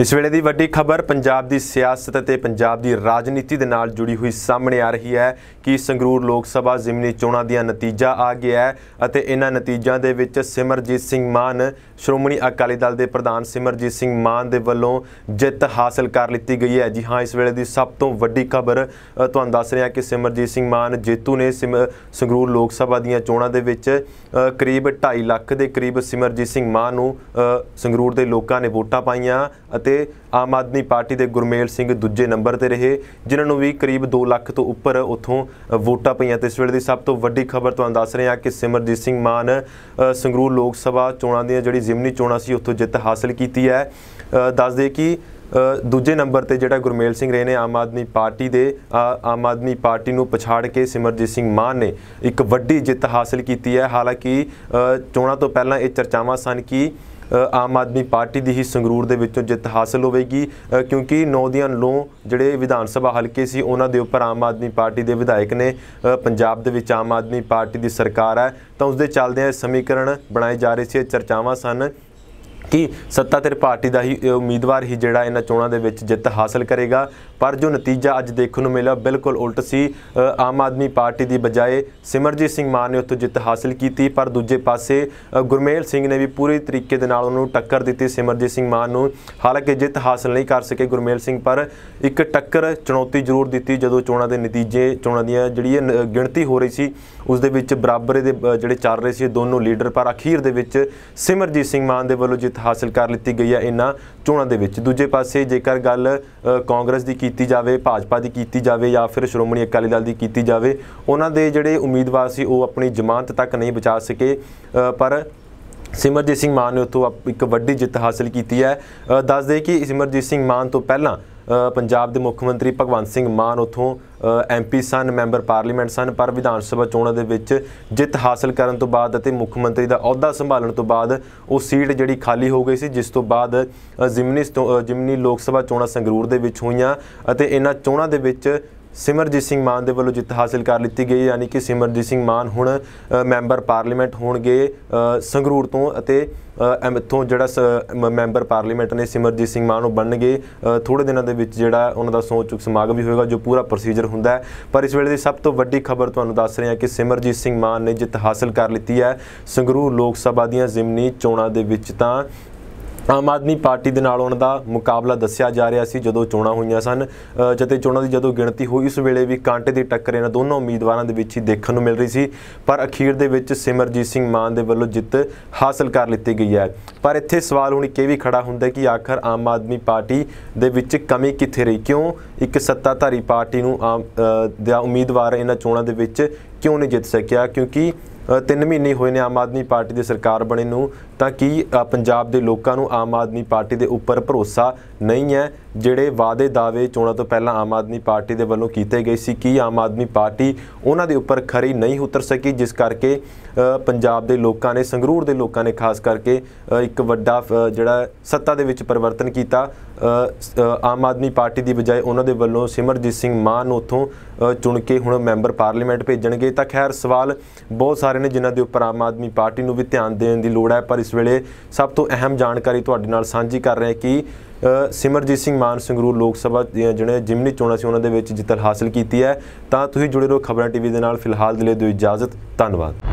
ਇਸ ਵੇਲੇ ਦੀ ਵੱਡੀ ਖਬਰ ਪੰਜਾਬ ਦੀ ਸਿਆਸਤ ਅਤੇ ਪੰਜਾਬ ਦੀ ਰਾਜਨੀਤੀ ਦੇ ਨਾਲ ਜੁੜੀ ਹੋਈ ਸਾਹਮਣੇ ਆ ਰਹੀ ਹੈ ਕਿ ਸੰਗਰੂਰ ਲੋਕ ਸਭਾ ਜ਼ਿਮਨੀ ਚੋਣਾਂ ਦੀਆਂ ਨਤੀਜਾ ਆ ਗਿਆ ਹੈ ਅਤੇ ਇਹਨਾਂ ਨਤੀਜਿਆਂ ਦੇ ਵਿੱਚ ਸਿਮਰਜੀਤ ਸਿੰਘ ਮਾਨ ਸ਼੍ਰੋਮਣੀ ਅਕਾਲੀ ਦਲ ਦੇ ਪ੍ਰਧਾਨ ਸਿਮਰਜੀਤ ਸਿੰਘ ਮਾਨ ਦੇ ਵੱਲੋਂ ਜਿੱਤ ਹਾਸਲ ਕਰ ਲਿੱਤੀ ਗਈ ਹੈ ਜੀ ਹਾਂ ਇਸ ਵੇਲੇ ਦੀ ਸਭ ਤੋਂ ਵੱਡੀ ਖਬਰ ਤੁਹਾਨੂੰ ਦੱਸ ਰਿਹਾ ਕਿ ਸਿਮਰਜੀਤ ਸਿੰਘ ਮਾਨ ਜੇਤੂ ਨੇ ਸੰਗਰੂਰ ਲੋਕ ਸਭਾ ਦੀਆਂ ਚੋਣਾਂ ਦੇ ਵਿੱਚ ਕਰੀਬ 2.5 ਲੱਖ ਦੇ ਕਰੀਬ ਸਿਮਰਜੀਤ ਸਿੰਘ ਮਾਨ ਨੂੰ ਸੰਗਰੂਰ ਦੇ ਲੋਕਾਂ ਨੇ ਵੋਟਾਂ ਪਾਈਆਂ ਅਤੇ ਆਮ ਆਦਮੀ ਪਾਰਟੀ ਦੇ ਗੁਰਮੇਲ ਸਿੰਘ ਦੂਜੇ ਨੰਬਰ ਤੇ ਰਹੇ ਜਿਨ੍ਹਾਂ ਨੂੰ ਵੀ ਕਰੀਬ 2 ਲੱਖ ਤੋਂ ਉੱਪਰ ਉੱਥੋਂ ਵੋਟਾਂ ਪਈਆਂ ਤੇ ਇਸ ਵੇਲੇ ਦੀ ਸਭ ਤੋਂ ਵੱਡੀ ਖਬਰ ਤੁਹਾਨੂੰ ਦੱਸ ਰਹੇ ਹਾਂ ਕਿ ਸਿਮਰਜੀਤ ਸਿੰਘ ਮਾਨ ਸੰਗਰੂਰ ਲੋਕ ਸਭਾ ਚੋਣਾਂ ਦੀਆਂ ਜਿਹੜੀ ਜ਼ਿਮਨੀ ਚੋਣਾਂ ਸੀ ਉੱਥੋਂ ਜਿੱਤ ਹਾਸਲ ਕੀਤੀ ਹੈ ਦੱਸ ਦੇ ਕਿ ਦੂਜੇ ਨੰਬਰ ਤੇ ਜਿਹੜਾ ਗੁਰਮੇਲ ਸਿੰਘ ਰਹੇ ਨੇ ਆਮ ਆਦਮੀ ਪਾਰਟੀ ਦੇ ਆਮ ਆਦਮੀ ਪਾਰਟੀ ਨੂੰ ਪਛਾੜ ਕੇ ਸਿਮਰਜੀਤ ਸਿੰਘ ਮਾਨ ਨੇ ਇੱਕ ਵੱਡੀ ਜਿੱਤ ਹਾਸਲ ਕੀਤੀ ਹੈ ਹਾਲਾਂਕਿ ਚੋਣਾਂ ਤੋਂ ਪਹਿਲਾਂ ਇਹ ਚਰਚਾਵਾਂ ਸਨ ਕਿ ਆਮ ਆਦਮੀ ਪਾਰਟੀ ਦੀ ਹੀ ਸੰਗਰੂਰ ਦੇ ਵਿੱਚੋਂ ਜਿੱਤ ਹਾਸਲ ਹੋਵੇਗੀ ਕਿਉਂਕਿ ਨੌ ਦੀਆਂ ਲੋ ਜਿਹੜੇ ਵਿਧਾਨ ਸਭਾ ਹਲਕੇ ਸੀ ਉਹਨਾਂ ਦੇ ਉੱਪਰ ਆਮ ਆਦਮੀ ਪਾਰਟੀ ਦੇ ਵਿਧਾਇਕ ਨੇ ਪੰਜਾਬ ਦੇ ਵਿੱਚ ਆਮ ਆਦਮੀ ਪਾਰਟੀ ਦੀ ਸਰਕਾਰ ਹੈ ਤਾਂ ਉਸ ਦੇ ਚੱਲਦਿਆਂ ਇਹ ਸਮੀਕਰਨ ਬਣਾਏ ਜਾ ਰਹੇ ਸੀ ਚਰਚਾਵਾਂ ਸਨ ਕਿ ਸੱਤਾ ਪਾਰਟੀ ਦਾ ਹੀ ਉਮੀਦਵਾਰ ਹੀ ਜਿਹੜਾ ਇਹਨਾਂ ਚੋਣਾਂ ਦੇ ਵਿੱਚ ਜਿੱਤ ਹਾਸਲ ਕਰੇਗਾ ਪਰ ਜੋ ਨਤੀਜਾ ਅੱਜ ਦੇਖਣ ਨੂੰ ਮਿਲਿਆ ਬਿਲਕੁਲ ਉਲਟ ਸੀ ਆਮ ਆਦਮੀ ਪਾਰਟੀ ਦੀ ਬਜਾਏ ਸਿਮਰਜੀਤ ਸਿੰਘ ਮਾਨ ਨੇ ਉੱਥੋਂ ਜਿੱਤ ਹਾਸਲ ਕੀਤੀ ਪਰ ਦੂਜੇ ਪਾਸੇ ਗੁਰਮੇਲ ਸਿੰਘ ਨੇ ਵੀ ਪੂਰੀ ਤਰੀਕੇ ਦੇ ਨਾਲ ਉਹਨੂੰ ਟੱਕਰ ਦਿੱਤੀ ਸਿਮਰਜੀਤ ਸਿੰਘ ਮਾਨ ਨੂੰ ਹਾਲਾਂਕਿ ਜਿੱਤ ਹਾਸਲ ਨਹੀਂ ਕਰ ਸਕੇ ਗੁਰਮੇਲ ਸਿੰਘ ਪਰ ਇੱਕ ਟੱਕਰ ਚੁਣੌਤੀ ਜ਼ਰੂਰ ਦਿੱਤੀ ਜਦੋਂ ਚੋਣਾਂ ਦੇ ਨਤੀਜੇ ਚੋਣਾਂ ਦੀਆਂ ਜਿਹੜੀ ਗਿਣਤੀ ਹੋ ਰਹੀ ਸੀ ਉਸ ਦੇ ਵਿੱਚ ਬਰਾਬਰੇ ਦੇ ਜਿਹੜੇ ਚੱਲ ਰਹੇ ਸੀ ਦੋਨੋਂ ਲੀਡਰ ਪਰ ਅਖੀਰ ਦੇ ਵਿੱਚ ਸਿਮਰਜੀਤ ਸਿੰਘ ਮਾਨ ਦੇ ਵੱਲੋਂ ਜਿੱਤ ਹਾਸਲ ਕਰ ਲਈ ਗਈ ਹੈ ਇਹਨਾਂ ਚੋਣਾਂ ਦੇ ਵਿੱਚ ਦੂਜੇ ਪਾਸੇ ਜੇਕਰ ਗੱਲ ਕਾਂਗਰਸ ਦੀ ਕੀਤੀ ਜਾਵੇ ਭਾਜਪਾ ਦੀ ਕੀਤੀ ਜਾਵੇ ਜਾਂ ਫਿਰ ਸ਼੍ਰੋਮਣੀ ਅਕਾਲੀ ਦਲ ਦੀ ਕੀਤੀ ਜਾਵੇ ਉਹਨਾਂ ਦੇ ਜਿਹੜੇ ਉਮੀਦਵਾਰ ਸੀ ਉਹ ਆਪਣੀ ਜ਼ਮਾਨਤ ਤੱਕ ਨਹੀਂ ਬਚਾ ਸਕੇ ਪਰ ਸਿਮਰਜੀਤ ਸਿੰਘ ਮਾਨ ਨੇ ਉਤੋਂ ਇੱਕ ਵੱਡੀ ਜਿੱਤ ਹਾਸਲ ਕੀਤੀ ਹੈ ਦੱਸ ਦੇ ਕਿ ਸਿਮਰਜੀਤ ਸਿੰਘ ਮਾਨ ਤੋਂ ਪਹਿਲਾਂ ਪੰਜਾਬ ਦੇ ਮੁੱਖ ਮੰਤਰੀ ਭਗਵੰਤ ਸਿੰਘ ਮਾਨ ਉਥੋਂ ਐਮਪੀ ਸਨ ਮੈਂਬਰ ਪਾਰਲੀਮੈਂਟ ਸਨ ਪਰ ਵਿਧਾਨ ਸਭਾ ਚੋਣਾਂ ਦੇ ਵਿੱਚ ਜਿੱਤ ਹਾਸਲ ਕਰਨ ਤੋਂ ਬਾਅਦ ਅਤੇ ਮੁੱਖ ਮੰਤਰੀ ਦਾ ਅਹੁਦਾ ਸੰਭਾਲਣ ਤੋਂ ਬਾਅਦ ਉਹ ਸੀਟ ਜਿਹੜੀ ਖਾਲੀ ਹੋ ਗਈ ਸੀ ਜਿਸ ਤੋਂ ਬਾਅਦ ਜ਼ਿਮਨੀ ਜ਼ਿਮਨੀ ਲੋਕ ਸਭਾ ਚੋਣਾਂ ਸੰਗਰੂਰ ਦੇ ਵਿੱਚ ਹੋਈਆਂ ਅਤੇ ਇਹਨਾਂ ਚੋਣਾਂ ਦੇ ਵਿੱਚ ਸਿਮਰਜੀਤ ਸਿੰਘ ਮਾਨ ਦੇ ਵੱਲੋਂ ਜਿੱਤ ਹਾਸਲ ਕਰ ਲਈਤੀ ਗਈ ਯਾਨੀ ਕਿ ਸਿਮਰਜੀਤ ਸਿੰਘ ਮਾਨ ਹੁਣ ਮੈਂਬਰ ਪਾਰਲੀਮੈਂਟ ਹੋਣਗੇ ਸੰਗਰੂਰ ਤੋਂ ਅਤੇ ਇੱਥੋਂ ਜਿਹੜਾ ਮੈਂਬਰ ਪਾਰਲੀਮੈਂਟ ਨੇ ਸਿਮਰਜੀਤ ਸਿੰਘ ਮਾਨ ਨੂੰ ਬਣਨਗੇ ਥੋੜੇ ਦਿਨਾਂ ਦੇ ਵਿੱਚ ਜਿਹੜਾ ਉਹਨਾਂ ਦਾ ਸੋਚੁਕ ਸਮਾਗਮ ਵੀ ਹੋਏਗਾ ਜੋ ਪੂਰਾ ਪ੍ਰੋਸੀਜਰ ਹੁੰਦਾ ਹੈ ਪਰ ਇਸ ਵੇਲੇ ਦੀ ਸਭ ਤੋਂ ਵੱਡੀ ਖਬਰ ਤੁਹਾਨੂੰ ਦੱਸ ਰਹੇ ਹਾਂ ਕਿ ਸਿਮਰਜੀਤ ਸਿੰਘ ਮਾਨ ਨੇ ਜਿੱਤ ਹਾਸਲ ਕਰ ਲਈਤੀ ਹੈ ਸੰਗਰੂਰ ਲੋਕ ਸਭਾ ਦੀਆਂ ਜ਼ਿਮਨੀ ਚੋਣਾਂ ਦੇ ਵਿੱਚ ਤਾਂ ਆਮ ਆਦਮੀ ਪਾਰਟੀ ਦੇ ਨਾਲ ਉਹਨਾਂ ਦਾ ਮੁਕਾਬਲਾ ਦੱਸਿਆ ਜਾ ਰਿਹਾ ਸੀ ਜਦੋਂ ਚੋਣਾਂ ਹੋਈਆਂ ਸਨ ਜਤੇ ਚੋਣਾਂ ਦੀ ਜਦੋਂ ਗਿਣਤੀ ਹੋਈ ਉਸ ਵੇਲੇ ਵੀ ਕਾਂਟੇ ਦੀ ਟੱਕਰ ਇਹਨਾਂ ਦੋਨੋਂ ਉਮੀਦਵਾਰਾਂ ਦੇ ਵਿੱਚ ਹੀ ਦੇਖਣ ਨੂੰ ਮਿਲ ਰਹੀ ਸੀ ਪਰ ਅਖੀਰ ਦੇ ਵਿੱਚ ਸਿਮਰਜੀਤ ਸਿੰਘ ਮਾਨ ਦੇ ਵੱਲੋਂ ਜਿੱਤ ਹਾਸਲ ਕਰ ਲਿੱਤੀ ਗਈ ਹੈ ਪਰ ਇੱਥੇ ਸਵਾਲ ਹੁਣ ਕਿ ਵੀ ਖੜਾ ਹੁੰਦਾ ਕਿ ਆਖਰ ਆਮ ਆਦਮੀ ਪਾਰਟੀ ਦੇ ਵਿੱਚ ਕਮੀ ਕਿੱਥੇ ਰਹੀ ਕਿਉਂ ਇੱਕ ਸੱਤਾਧਾਰੀ ਪਾਰਟੀ ਨੂੰ ਆਮ ਦਾ ਉਮੀਦਵਾਰ ਇਹਨਾਂ ਚੋਣਾਂ ਦੇ ਵਿੱਚ ਕਿਉਂ ਨਹੀਂ ਜਿੱਤ ਸਕਿਆ ਕਿਉਂਕਿ 3 ਮਹੀਨੇ ਹੋਏ ਨੇ ਆਮ ਆਦਮੀ ਪਾਰਟੀ ਦੀ ਸਰਕਾਰ ਬਣੇ ਨੂੰ ਤਾਂ ਕੀ ਪੰਜਾਬ ਦੇ ਲੋਕਾਂ ਨੂੰ ਆਮ ਆਦਮੀ ਪਾਰਟੀ ਦੇ ਉੱਪਰ ਭਰੋਸਾ ਨਹੀਂ ਹੈ ਜਿਹੜੇ ਵਾਅਦੇ ਦਾਅਵੇ ਚੋਣਾਂ ਤੋਂ ਪਹਿਲਾਂ ਆਮ ਆਦਮੀ ਪਾਰਟੀ ਦੇ ਵੱਲੋਂ ਕੀਤੇ ਗਏ ਸੀ ਕਿ ਆਮ ਆਦਮੀ ਪਾਰਟੀ ਉਹਨਾਂ ਦੇ ਉੱਪਰ ਖਰੀ ਨਹੀਂ ਉਤਰ ਸਕੀ ਜਿਸ ਕਰਕੇ ਪੰਜਾਬ ਦੇ ਲੋਕਾਂ ਨੇ ਸੰਗਰੂਰ ਦੇ ਲੋਕਾਂ ਨੇ ਖਾਸ ਕਰਕੇ ਇੱਕ ਵੱਡਾ ਜਿਹੜਾ ਸੱਤਾ ਦੇ ਵਿੱਚ ਪਰਿਵਰਤਨ ਕੀਤਾ ਆਮ ਆਦਮੀ ਪਾਰਟੀ ਦੀ ਬਜਾਏ ਉਹਨਾਂ ਦੇ ਵੱਲੋਂ ਸਿਮਰਜੀਤ ਸਿੰਘ ਮਾਨ ਉਥੋਂ ਚੁਣ ਕੇ ਹੁਣ ਮੈਂਬਰ ਪਾਰਲੀਮੈਂਟ ਭੇਜਣਗੇ ਅੱਗੇ ਤਾਂ ਖੈਰ ਸਵਾਲ ਬਹੁਤ ਸਾਰੇ ਨੇ ਜਿਨ੍ਹਾਂ ਦੇ ਉੱਪਰ ਆਮ ਆਦਮੀ ਪਾਰਟੀ ਨੂੰ ਵੀ ਧਿਆਨ ਦੇਣ ਦੀ ਲੋੜ ਹੈ ਪਰ ਇਸ ਵੇਲੇ ਸਭ ਤੋਂ ਅਹਿਮ ਜਾਣਕਾਰੀ ਤੁਹਾਡੇ ਨਾਲ ਸਾਂਝੀ ਕਰ ਰਹੇ ਕਿ ਸਿਮਰਜੀਤ ਸਿੰਘ ਮਾਨ ਸੰਗਰੂ ਲੋਕ ਸਭਾ ਜਿਹੜੇ ਜਿਮਨੀ ਚੋਣਾਂ ਸੀ ਉਹਨਾਂ ਦੇ ਵਿੱਚ ਜਿੱਤ ਹਾਸਲ ਕੀਤੀ ਹੈ ਤਾਂ ਤੁਸੀਂ ਜੁੜੇ ਰਹੋ ਖਬਰਾਂ ਟੀਵੀ ਦੇ ਨਾਲ ਫਿਲਹਾਲ ਦੇ ਲਈ ਦਿਓ ਇਜਾਜ਼ਤ ਧੰਨਵਾਦ